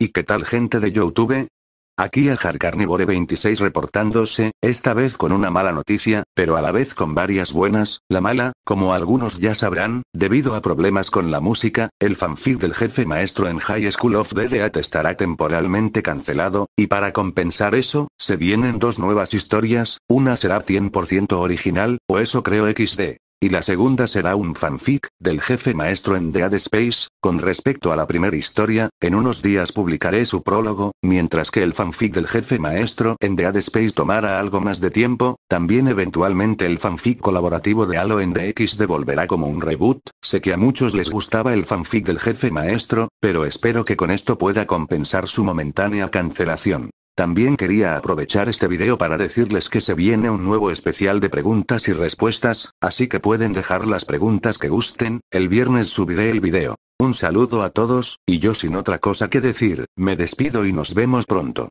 ¿Y qué tal gente de Youtube? Aquí a 26 reportándose, esta vez con una mala noticia, pero a la vez con varias buenas, la mala, como algunos ya sabrán, debido a problemas con la música, el fanfic del jefe maestro en High School of the Dead estará temporalmente cancelado, y para compensar eso, se vienen dos nuevas historias, una será 100% original, o eso creo XD. Y la segunda será un fanfic, del jefe maestro en Dead Space, con respecto a la primera historia, en unos días publicaré su prólogo, mientras que el fanfic del jefe maestro en Dead Space tomará algo más de tiempo, también eventualmente el fanfic colaborativo de Halo en DX devolverá como un reboot, sé que a muchos les gustaba el fanfic del jefe maestro, pero espero que con esto pueda compensar su momentánea cancelación. También quería aprovechar este video para decirles que se viene un nuevo especial de preguntas y respuestas, así que pueden dejar las preguntas que gusten, el viernes subiré el video. Un saludo a todos, y yo sin otra cosa que decir, me despido y nos vemos pronto.